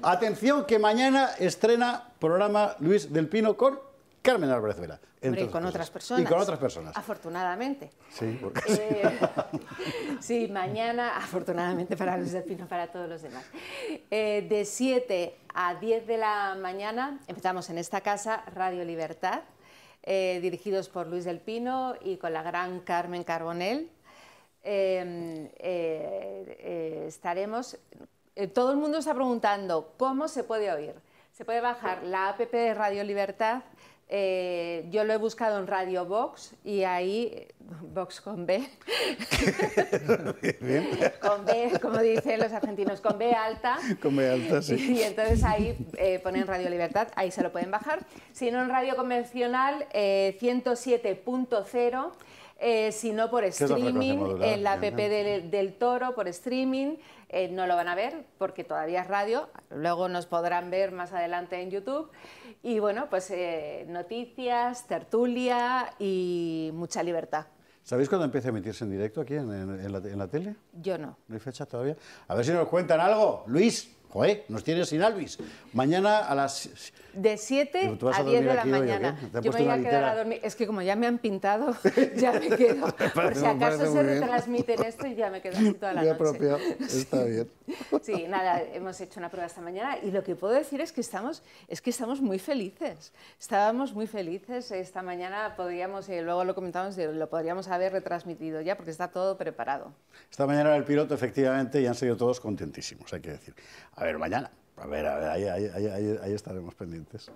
Atención que mañana estrena programa Luis del Pino con Carmen Álvarez Vela. y con otras personas. Y con otras personas. Afortunadamente. Eh, sí, mañana, afortunadamente para Luis del Pino, para todos los demás. Eh, de 7 a 10 de la mañana empezamos en esta casa Radio Libertad, eh, dirigidos por Luis del Pino y con la gran Carmen Carbonell. Em, estaremos eh, todo el mundo está preguntando cómo se puede oír. Se puede bajar la app de Radio Libertad. Eh, yo lo he buscado en Radio Vox y ahí, Vox con B, con B, como dicen los argentinos, con B alta. Con B alta, sí. Y, entonces ahí eh, ponen Radio Libertad, ahí se lo pueden bajar. Si no, en Radio Convencional 107.0. Eh, sino por streaming, en la app del, Toro, por streaming. Eh, no lo van a ver porque todavía es radio, luego nos podrán ver más adelante en YouTube. Y bueno, pues eh, noticias, tertulia y mucha libertad. ¿Sabéis cuándo empieza a emitirse en directo aquí en la tele? Yo no. ¿No hay fecha todavía? A ver si nos cuentan algo. Luis. Joder, nos tienes sin Alvis. Mañana a las... De 7 a 10 de la mañana. Yo me voy a quedar a dormir. Es que como ya me han pintado, ya me quedo. Por si acaso se retransmiten esto y ya me quedo así toda la noche. Está bien. Sí, nada, hemos hecho una prueba esta mañana y lo que puedo decir es que estamos, es que estamos muy felices. Estábamos muy felices. Esta mañana podríamos, y eh, luego lo comentamos, eh, lo podríamos haber retransmitido ya porque está todo preparado. Esta mañana el piloto, efectivamente, y han sido todos contentísimos, hay que decir a ver mañana. A ver, a ver ahí, ahí estaremos pendientes.